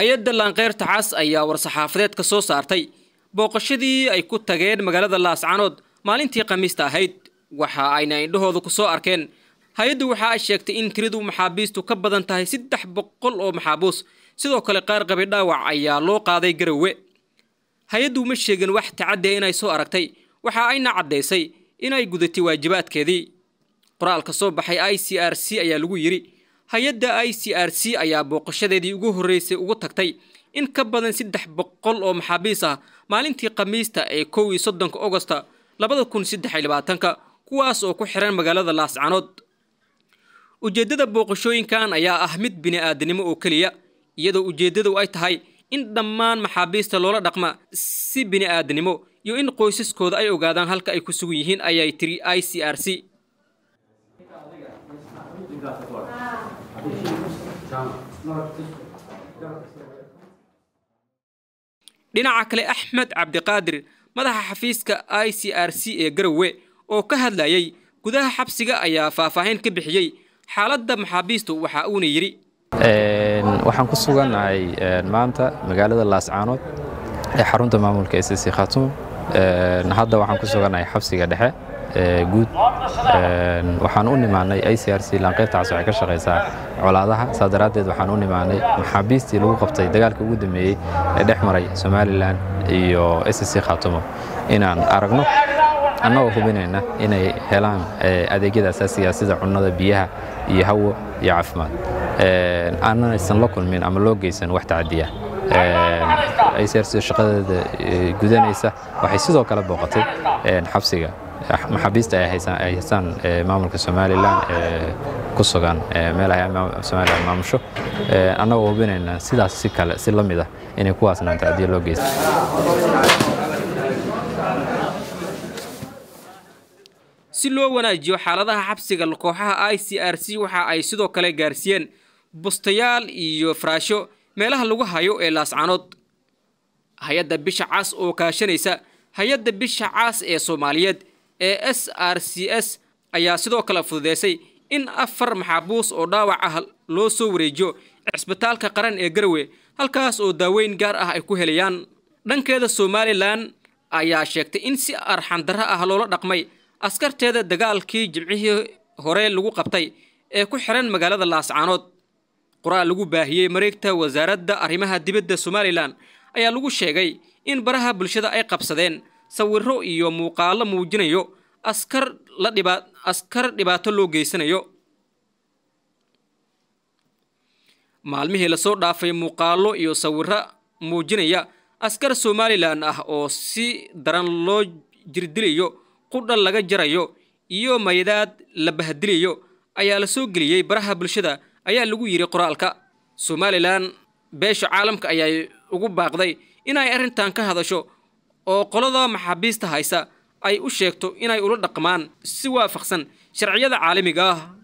hay-adda laanqeyrta cas ayaa war-saxaafadeed ka soo saartay booqashadii ay ku tageen magaalada laascanood maalintii khamiista ahayd waxa ayna indhahooda ku soo arkeen hay-addu waxa ay sheegtay in kiridu maxaabiistu ka badan tahay saddex boqol oo maxaabuus sidoo kale qaar qabay dhaawac ayaa loo qaaday garowe hay-addu ma sheegin wax tacaddiya ah inay soo aragtay waxa ayna caddaysay inay gudatay waajibaadkeedii qoraalka soo baxay i c r c ayaa lagu yidhi hay-adda i c r c ayaa booqashadeedii ugu horreysay ugu tagtay in ka badan saddex boqol oo maxaabiis ah maalintii khamiista ee kow iyo soddonka ogosta labada kun saddexiyo labaatanka kuwaas oo ku xiran magaalada laascanood ujeeddada booqashooyinkan ayaa ah mid bini-aadanimo oo keliya iyadoo ujeeddadu ay tahay in dhammaan maxaabiista loola dhaqma si bini-aadanimo iyo in qoysaskooda ay ogaadaan halka ay ku sugan yihiin ayay tiri i c r c dhinaca kale axmed cabdiqaadir madaxa xafiiska i c r c ee garowe oo ka hadlayay gudaha xabsiga ayaa faahfaahin ka bixiyey xaaladda maxaabiistu waxa uuna yidhi waxaan ku sugannahay maanta magaalada laascaanood ee xarunta maamulka e c c khatum hadda waxaan ku sugannahay xabsiga dhexe guud waxaan u nimaanay i c r c lanqeybtaas waxay ka shaqaysaa colaadaha saa daraaddeed waxaan u nimaanay maxaabiistii lagu qabtay dagaalkii ugu dambeeyey ee dhex maray somalilan iyo s c khaatumo inaan aragno annagoo hubinayna inay helaan adeegyada asaasiga ah sida cunnada biyaha iyo hawo iyo caafimaad aananaysan la kulmin ama loo geysan wax tacadiya i c r c shaqadeeda gudanaysa waxay sidoo kale booqatay xabsiga maxaabiista ay haystaan eh, maamulka somalilan eh, ku sugan eh, meel somalilan maamusho annagoo hubinayna sidaas si kale si la mid ah inay kuwaasnaan tacdiya loo geysta si loo wanaajiyo xaaladaha xabsiga kooxaha i c r c waxa ay sidoo kale gaarsiiyeen bustayaal iyo faraasho meelaha lagu hayo ee laascanood hay-adda bisha caas oo kaashanaysa hay-adda bisha caas ee soomaaliyeed ee s r c s ayaa sidoo kale fududeysay in afar maxaabuus oo dhaawac ah loo soo wareejiyo cisbitaalka qaran ee garowe halkaas oo daaweyn gaar ah ay ku helayaan dhankeeda somalilan ayaa sheegtay in si arxandarro ah loola dhaqmay askarteeda dagaalkii jimcihii hore lagu qabtay ee ku xihan magaalada laascaanood qoraal lagu baahiyey mareegta wasaaradda arrimaha dibadda somalilan ayaa lagu sheegay in baraha bulshada ay qabsadeen sawiro iyo muuqaallo muujinayo askar askar dhibaato loo geysanayo maalmihii lasoo dhaafay muuqaallo iyo sawiro muujinaya askar somalilan ah oo si daran loo jirdilayo qudha laga jarayo iyo mayadaad la bahdilayo ayaa lasoo geliyey baraha bulshada ayaa lagu yidhi qoraalka somalilan beesha caalamka ayaa ugu baaqday inay arrintan ka hadasho oo qolada maxaabiista haysa ay u sheegto inay ula dhaqmaan si waafaqsan sharciyada caalamiga ah